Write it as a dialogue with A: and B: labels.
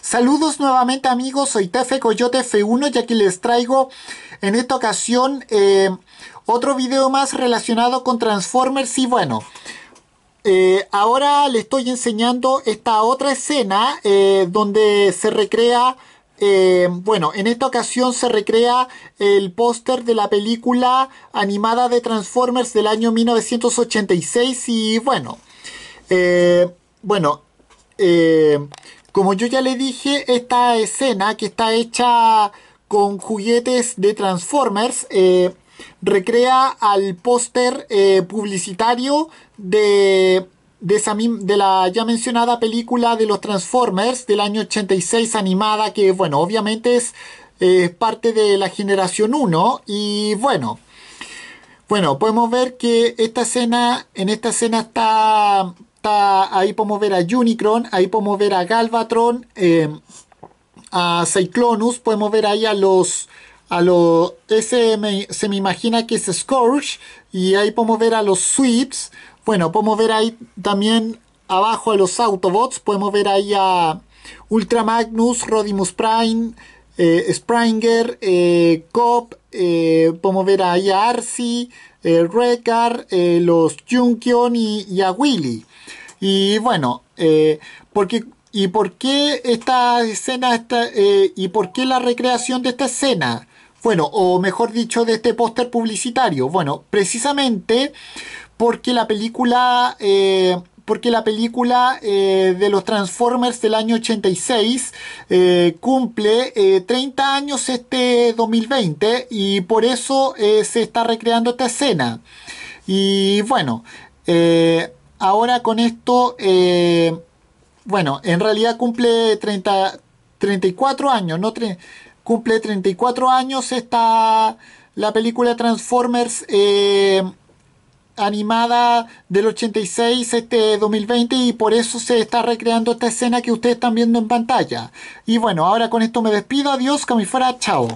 A: Saludos nuevamente amigos, soy Tefe Coyote F1 y aquí les traigo en esta ocasión eh, otro video más relacionado con Transformers y bueno, eh, ahora les estoy enseñando esta otra escena eh, donde se recrea, bueno, en esta ocasión se recrea el póster de la película animada de Transformers del año 1986 y bueno, bueno, eh, como yo ya le dije, esta escena que está hecha con juguetes de Transformers eh, recrea al póster eh, publicitario de, de, de la ya mencionada película de los Transformers del año 86 animada que, bueno, obviamente es parte de la generación 1 y bueno. Bueno, podemos ver que esta escena, en esta escena está ahí podemos ver a Unicron, ahí podemos ver a Galvatron, em, a Cyclonus, podemos ver ahí a los... A los ese se me imagina que es Scourge y ahí podemos ver a los Sweeps. Bueno, podemos ver ahí también abajo a los Autobots, podemos ver ahí a Ultra Magnus, Rodimus Prime, eh, Springer, eh, Cop, eh, podemos ver ahí a Arsi, el eh, Rekar, eh, los Junkion y, a Willy. Y bueno, eh, ¿y por qué esta escena está, y por qué la recreación de esta escena? Bueno, o mejor dicho, de este póster publicitario. Bueno, precisamente porque la película porque la película eh, de los Transformers del año 86 eh, cumple 30 eh, años este 2020 y por eso se está recreando esta escena. Y bueno, ahora con esto, bueno, en realidad cumple 30, 34 años, no cumple 34 años esta la película Transformers animada del 86 este 2020 y por eso se está recreando esta escena que ustedes están viendo en pantalla. Y bueno, ahora con esto me despido, adiós, que chao.